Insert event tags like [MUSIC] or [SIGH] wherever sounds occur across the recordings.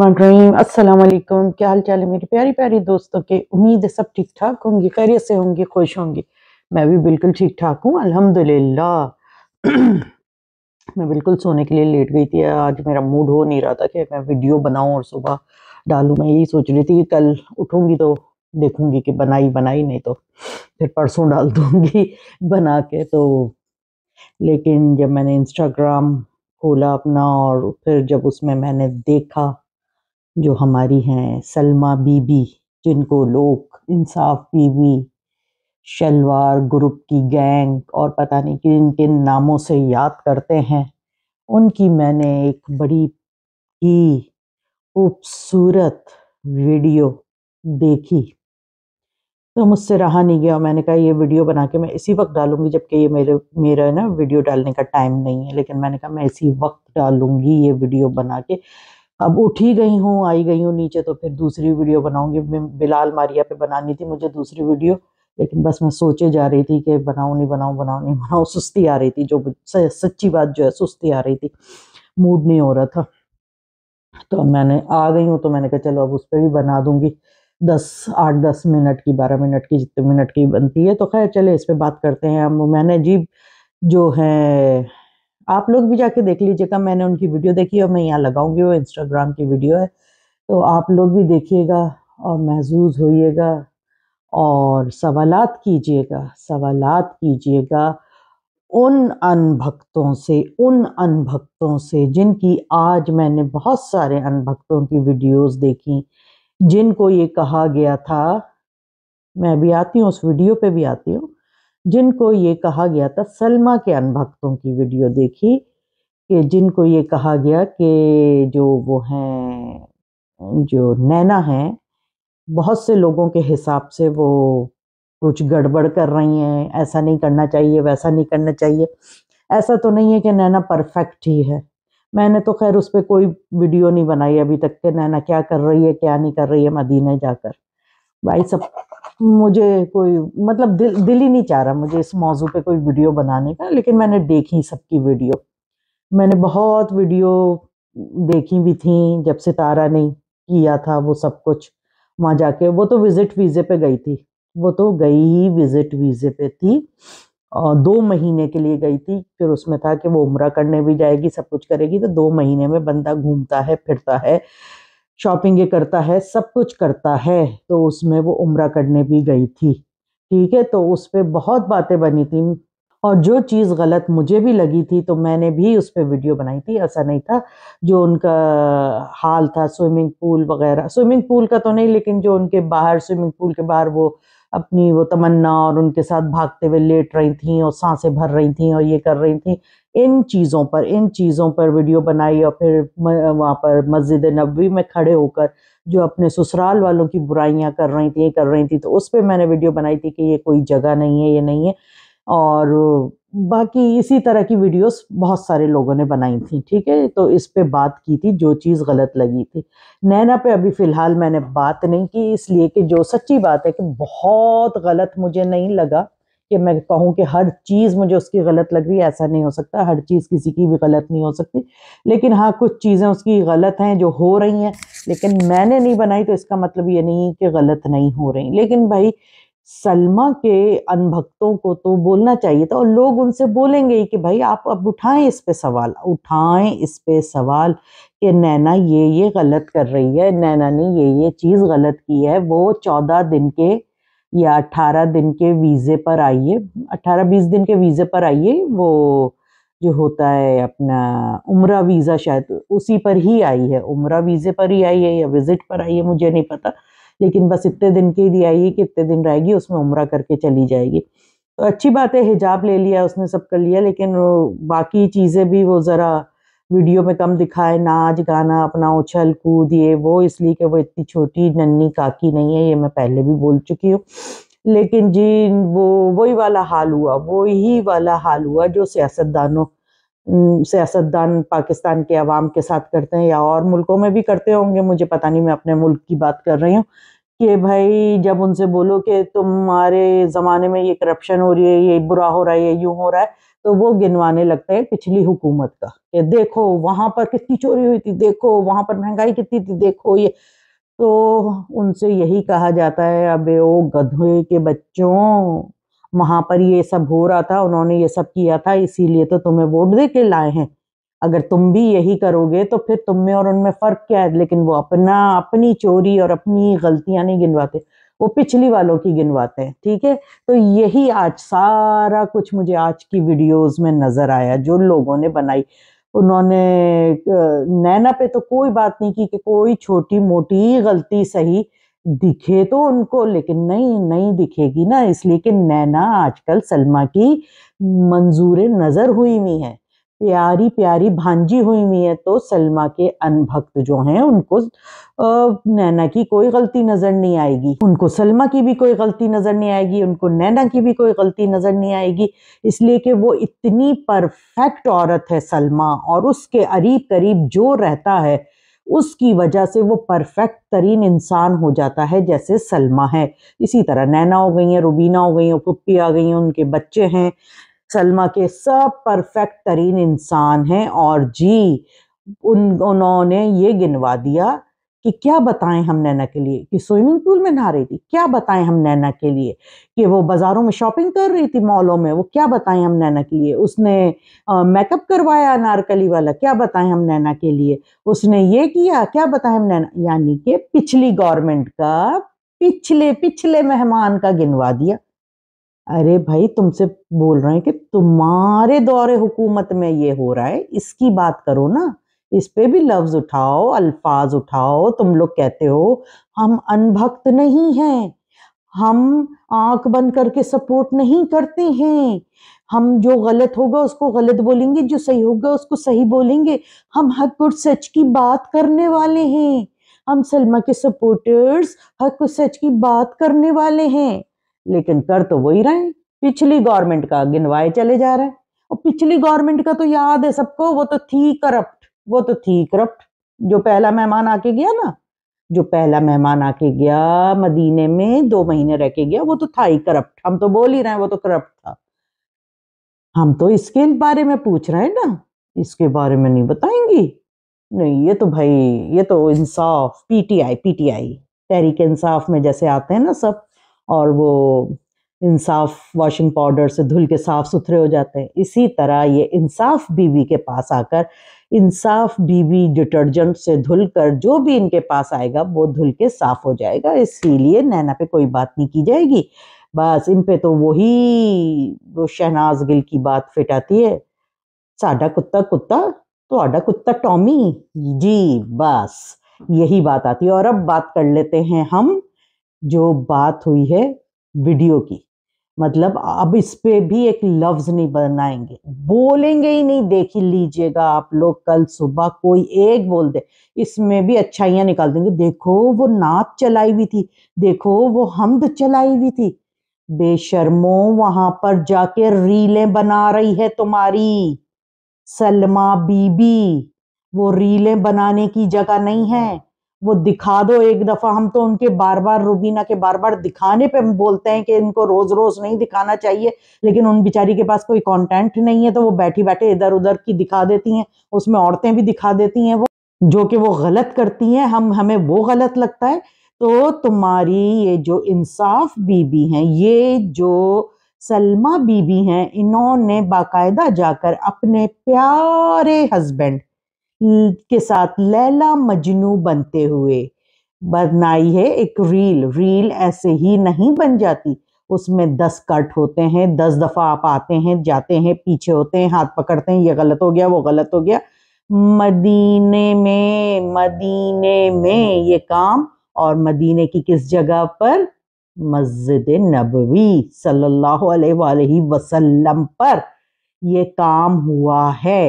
अस्सलाम वालेकुम क्या हाल चाल है मेरी प्यारी प्यारी दोस्तों के उम्मीद है सब ठीक ठाक होंगी खैरियत से होंगी खुश होंगी मैं भी बिल्कुल ठीक ठाक हूँ अल्हम्दुलिल्लाह [CLEARS THROAT] मैं बिल्कुल सोने के लिए लेट गई थी आज मेरा मूड हो नहीं रहा था कि मैं वीडियो बनाऊँ और सुबह डालूँ मैं यही सोच रही थी कि कल उठूँगी तो देखूँगी कि बनाई बनाई नहीं तो फिर परसों डाल दूँगी [LAUGHS] बना के तो लेकिन जब मैंने इंस्टाग्राम खोला अपना और फिर जब उसमें मैंने देखा जो हमारी हैं सलमा बीबी जिनको लोग इंसाफ बीबी शलवार ग्रुप की गैंग और पता नहीं किन किन नामों से याद करते हैं उनकी मैंने एक बड़ी ही खूबसूरत वीडियो देखी तो मुझसे रहा नहीं गया मैंने कहा ये वीडियो बना के मैं इसी वक्त डालूंगी जबकि ये मेरे मेरा ना वीडियो डालने का टाइम नहीं है लेकिन मैंने कहा मैं इसी वक्त डालूंगी ये वीडियो बना के अब उठ ही गई हूँ आई गई हूँ नीचे तो फिर दूसरी वीडियो बनाऊंगी बिलाल मारिया पे बनानी थी मुझे दूसरी वीडियो लेकिन बस मैं सोचे जा रही थी कि बनाऊ नहीं बनाऊ बनाओ नहीं बनाओ सुस्ती आ रही थी जो सच्ची बात जो है सुस्ती आ रही थी मूड नहीं हो रहा था तो मैंने आ गई हूँ तो मैंने कहा चलो अब उस पर भी बना दूंगी दस आठ दस मिनट की बारह मिनट की जितने मिनट की बनती है तो खैर चले इस पर बात करते हैं हम मैंने जी जो है आप लोग भी जाके देख लीजिएगा मैंने उनकी वीडियो देखी और मैं यहाँ लगाऊंगी वो इंस्टाग्राम की वीडियो है तो आप लोग भी देखिएगा और महजूज होइएगा और सवालत कीजिएगा सवालत कीजिएगा उन अनभक्तों से उन अनभक्तों से जिनकी आज मैंने बहुत सारे अनभक्तों की वीडियोस देखी जिनको ये कहा गया था मैं भी आती हूँ उस वीडियो पे भी आती हूँ जिनको ये कहा गया था सलमा के अनभक्तों की वीडियो देखी कि जिनको ये कहा गया कि जो वो हैं जो नैना हैं बहुत से लोगों के हिसाब से वो कुछ गड़बड़ कर रही हैं ऐसा नहीं करना चाहिए वैसा नहीं करना चाहिए ऐसा तो नहीं है कि नैना परफेक्ट ही है मैंने तो खैर उस पर कोई वीडियो नहीं बनाई अभी तक कि नैना क्या कर रही है क्या नहीं कर रही है मदीने जाकर भाई सब मुझे कोई मतलब दिल दिल ही नहीं चाह रहा मुझे इस मौजू पे कोई वीडियो बनाने का लेकिन मैंने देखी सबकी वीडियो मैंने बहुत वीडियो देखी भी थी जब से तारा ने किया था वो सब कुछ वहाँ जाके वो तो विज़िट वीज़े पे गई थी वो तो गई ही विज़िट वीज़े पे थी और दो महीने के लिए गई थी फिर उसमें था कि वो उम्र करने भी जाएगी सब कुछ करेगी तो दो महीने में बंदा घूमता है फिरता है शॉपिंग करता है सब कुछ करता है तो उसमें वो उम्र करने भी गई थी ठीक है तो उस पर बहुत बातें बनी थी और जो चीज़ गलत मुझे भी लगी थी तो मैंने भी उस पर वीडियो बनाई थी ऐसा नहीं था जो उनका हाल था स्विमिंग पूल वगैरह स्विमिंग पूल का तो नहीं लेकिन जो उनके बाहर स्विमिंग पूल के बाहर वो अपनी वो तमन्ना और उनके साथ भागते हुए लेट रही थी और सांसें भर रही थी और ये कर रही थी इन चीज़ों पर इन चीज़ों पर वीडियो बनाई और फिर वहाँ पर मस्जिद नबी में खड़े होकर जो अपने ससुराल वालों की बुराइयाँ कर रही थी ये कर रही थी तो उस पर मैंने वीडियो बनाई थी कि ये कोई जगह नहीं है ये नहीं है और बाकी इसी तरह की वीडियोस बहुत सारे लोगों ने बनाई थी ठीक है तो इस पे बात की थी जो चीज़ गलत लगी थी नैना पे अभी फ़िलहाल मैंने बात नहीं की इसलिए कि जो सच्ची बात है कि बहुत गलत मुझे नहीं लगा कि मैं कहूँ कि हर चीज़ मुझे उसकी गलत लग रही है ऐसा नहीं हो सकता हर चीज़ किसी की भी गलत नहीं हो सकती लेकिन हाँ कुछ चीज़ें उसकी गलत हैं जो हो रही हैं लेकिन मैंने नहीं बनाई तो इसका मतलब ये नहीं कि गलत नहीं हो रही लेकिन भाई सलमा के अनभक्तों को तो बोलना चाहिए था और लोग उनसे बोलेंगे ही कि भाई आप अब उठाएं इस पे सवाल उठाएं इस पे सवाल कि नैना ये ये गलत कर रही है नैना ने ये ये चीज़ गलत की है वो चौदह दिन के या अट्ठारह दिन के वीज़े पर आइए अट्ठारह बीस दिन के वीज़े पर आइए वो जो होता है अपना उम्र वीज़ा शायद उसी पर ही आई है उम्र वीज़े पर ही आई है या विज़िट पर आई है मुझे नहीं पता लेकिन बस इतने दिन की रियाई कि इतने दिन रहेगी उसमें उम्र करके चली जाएगी तो अच्छी बात है हिजाब ले लिया उसने सब कर लिया लेकिन बाकी चीज़ें भी वो ज़रा वीडियो में कम दिखाए नाच गाना अपना उछल कूद ये वो इसलिए कि वो इतनी छोटी नन्नी काकी नहीं है ये मैं पहले भी बोल चुकी हूँ लेकिन जी वो वही वाला हाल हुआ वो ही वाला हाल हुआ जो सियासतदानों सियासतदान पाकिस्तान के अवाम के साथ करते हैं या और मुल्कों में भी करते होंगे मुझे पता नहीं मैं अपने मुल्क की बात कर रही हूँ कि भाई जब उनसे बोलो कि तुम्हारे ज़माने में ये करप्शन हो रही है ये बुरा हो रहा है ये यूँ हो रहा है तो वो गिनवाने लगते हैं पिछली हुकूमत का कि देखो वहाँ पर कितनी चोरी हुई थी देखो वहाँ पर महंगाई कितनी थी देखो ये तो उनसे यही कहा जाता है अबे ओ गधे के बच्चों वहां पर ये सब हो रहा था उन्होंने ये सब किया था इसीलिए तो तुम्हें वोट दे के लाए हैं अगर तुम भी यही करोगे तो फिर तुम में और उनमें फ़र्क क्या है लेकिन वो अपना अपनी चोरी और अपनी गलतियां नहीं गिनवाते वो पिछली वालों की गिनवाते हैं ठीक है तो यही आज सारा कुछ मुझे आज की वीडियोस में नज़र आया जो लोगों ने बनाई उन्होंने नैना पे तो कोई बात नहीं की कि कोई छोटी मोटी गलती सही दिखे तो उनको लेकिन नहीं नहीं दिखेगी ना इसलिए कि नैना आजकल सलमा की मंजूर नज़र हुई हुई है प्यारी प्यारी भांजी हुई हुई है तो सलमा के अनभक्त जो हैं उनको नैना की कोई गलती नज़र नहीं आएगी उनको सलमा की भी कोई गलती नज़र नहीं आएगी उनको नैना की भी कोई गलती नज़र नहीं आएगी इसलिए कि वो इतनी परफेक्ट औरत है सलमा और उसके अरीब करीब जो रहता है उसकी वजह से वो परफेक्ट तरीन इंसान हो जाता है जैसे सलमा है इसी तरह नैना हो गई हैं रुबीना हो गई हैं पुप्पी आ गई हैं उनके बच्चे हैं सलमा के सब परफेक्ट तरीन इंसान हैं और जी उन उन्होंने ये गिनवा दिया कि क्या बताएं हम नैना के लिए कि स्विमिंग पूल में नहा रही थी क्या बताएं हम नैना के लिए कि वो बाज़ारों में शॉपिंग कर रही थी मॉलों में वो क्या बताएं हम नैना के लिए उसने मेकअप करवाया अनारकली वाला क्या बताएं हम नैना के लिए उसने ये किया क्या बताएं हम नैना यानी कि पिछली गवर्नमेंट का पिछले पिछले मेहमान का गिनवा दिया अरे भाई तुमसे बोल रहे हैं कि तुम्हारे दौरे हुकूमत में ये हो रहा है इसकी बात करो ना इस पे भी लफ्ज़ उठाओ अल्फाज उठाओ तुम लोग कहते हो हम अनभक्त नहीं हैं हम आंख बंद करके सपोर्ट नहीं करते हैं हम जो गलत होगा उसको गलत बोलेंगे जो सही होगा उसको सही बोलेंगे हम हक और सच की बात करने वाले हैं हम सलमा के सपोर्टर्स हक और सच की बात करने वाले हैं लेकिन कर तो वही रहे पिछली गवर्नमेंट का गिनवाए चले जा रहे हैं और पिछली गवर्नमेंट का तो याद है सबको वो तो थी करप्ट वो तो थी करप्ट जो पहला मेहमान आके गया ना जो पहला मेहमान आके गया मदीने में दो महीने रह के गया वो तो था ही करप्ट हम तो बोल ही रहे हैं वो तो करप्ट था हम तो इसके बारे में पूछ रहे हैं ना इसके बारे में नहीं बताएंगी नहीं ये तो भाई ये तो इंसाफ पीटीआई पीटीआई तहरीक इंसाफ में जैसे आते हैं ना सब और वो इंसाफ वॉशिंग पाउडर से धुल के साफ सुथरे हो जाते हैं इसी तरह ये इंसाफ बीवी के पास आकर इंसाफ बीवी डिटर्जेंट से धुल कर जो भी इनके पास आएगा वो धुल के साफ हो जाएगा इसीलिए नैना पे कोई बात नहीं की जाएगी बस इन पे तो वही वो शहनाज गिल की बात फिट आती है साडा कुत्ता कुत्ता तो आडा कुत्ता टॉमी जी बस यही बात आती है और अब बात कर लेते हैं हम जो बात हुई है वीडियो की मतलब अब इस पे भी एक लफ्ज नहीं बनाएंगे बोलेंगे ही नहीं देख ही लीजिएगा आप लोग कल सुबह कोई एक बोल दे इसमें भी अच्छाइयां निकाल देंगे देखो वो नाप चलाई हुई थी देखो वो हमद चलाई हुई थी बेशर्मो वहां पर जाके रीलें बना रही है तुम्हारी सलमा बीबी वो रीलें बनाने की जगह नहीं है वो दिखा दो एक दफ़ा हम तो उनके बार बार रुबीना के बार बार दिखाने पे हम बोलते हैं कि इनको रोज़ रोज़ नहीं दिखाना चाहिए लेकिन उन बेचारी के पास कोई कंटेंट नहीं है तो वो बैठी बैठे इधर उधर की दिखा देती हैं उसमें औरतें भी दिखा देती हैं वो जो कि वो गलत करती हैं हम हमें वो गलत लगता है तो तुम्हारी ये जो इंसाफ बीबी हैं ये जो सलमा बीबी हैं इन्होंने बाकायदा जाकर अपने प्यारे हस्बैंड के साथ लैला मजनू बनते हुए बनाई है एक रील रील ऐसे ही नहीं बन जाती उसमें दस कट होते हैं दस दफ़ा आप आते हैं जाते हैं पीछे होते हैं हाथ पकड़ते हैं ये गलत हो गया वो गलत हो गया मदीने में मदीने में ये काम और मदीने की किस जगह पर मस्जिद नबवी सल्लल्लाहु अलैहि वसल्लम पर यह काम हुआ है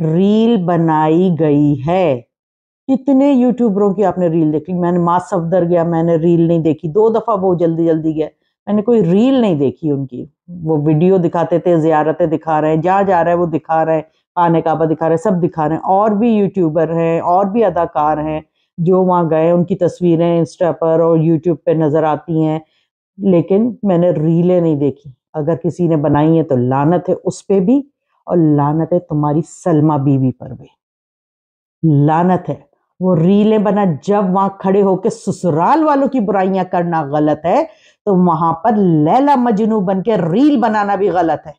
रील बनाई गई है कितने यूट्यूबरों की आपने रील देखी मैंने मास सफदर गया मैंने रील नहीं देखी दो दफ़ा वो जल्दी जल्दी गया मैंने कोई रील नहीं देखी उनकी वो वीडियो दिखाते थे जियारतें दिखा रहे हैं जहाँ जा रहे हैं वो दिखा रहे हैं आने काबा दिखा रहे हैं सब दिखा रहे हैं और भी यूट्यूबर हैं और भी अदाकार हैं जो वहाँ गए उनकी तस्वीरें इंस्टा पर और यूट्यूब पर नज़र आती हैं लेकिन मैंने रीलें नहीं देखी अगर किसी ने बनाई है तो लानत है उस पर भी और लानत है तुम्हारी सलमा बीवी पर भी लानत है वो रीलें बना जब वहां खड़े होकर ससुराल वालों की बुराइयां करना गलत है तो वहां पर लैला मजनू बन के रील बनाना भी गलत है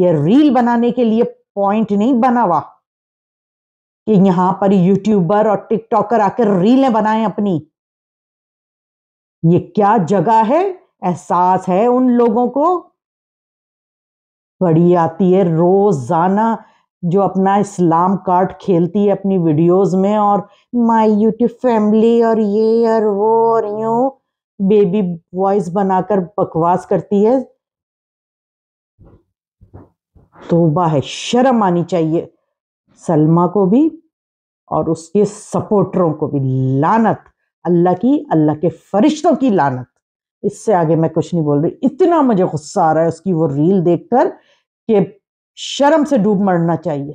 ये रील बनाने के लिए पॉइंट नहीं बना हुआ कि यहां पर यूट्यूबर और टिकटॉकर आकर रीलें बनाएं अपनी ये क्या जगह है एहसास है उन लोगों को बड़ी आती है रोज़ाना जो अपना इस्लाम कार्ड खेलती है अपनी वीडियोस में और माय यूट्यूब फैमिली और ये और वो और यूँ बेबी वॉइस बनाकर बकवास करती है तोबा है शर्म आनी चाहिए सलमा को भी और उसके सपोर्टरों को भी लानत अल्लाह की अल्लाह के फरिश्तों की लानत इससे आगे मैं कुछ नहीं बोल रही इतना मुझे गुस्सा आ रहा है उसकी वो रील देखकर कि शर्म से डूब मरना चाहिए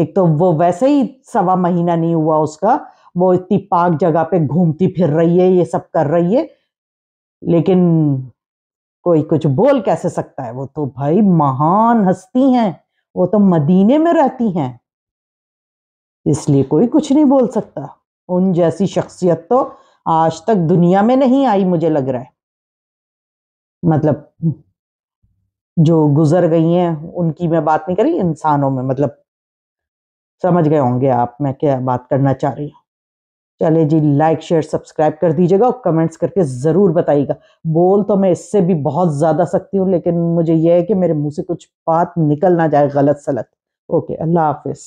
एक तो वो वैसे ही सवा महीना नहीं हुआ उसका वो इतनी पाक जगह पे घूमती फिर रही है ये सब कर रही है लेकिन कोई कुछ बोल कैसे सकता है वो तो भाई महान हस्ती हैं वो तो मदीने में रहती हैं इसलिए कोई कुछ नहीं बोल सकता उन जैसी शख्सियत तो आज तक दुनिया में नहीं आई मुझे लग रहा है मतलब जो गुजर गई हैं उनकी मैं बात नहीं करी इंसानों में मतलब समझ गए होंगे आप मैं क्या बात करना चाह रही हूँ चले जी लाइक शेयर सब्सक्राइब कर दीजिएगा और कमेंट्स करके ज़रूर बताइएगा बोल तो मैं इससे भी बहुत ज़्यादा सकती हूँ लेकिन मुझे यह है कि मेरे मुंह से कुछ बात निकल ना जाए गलत सलत ओके अल्लाह हाफिज़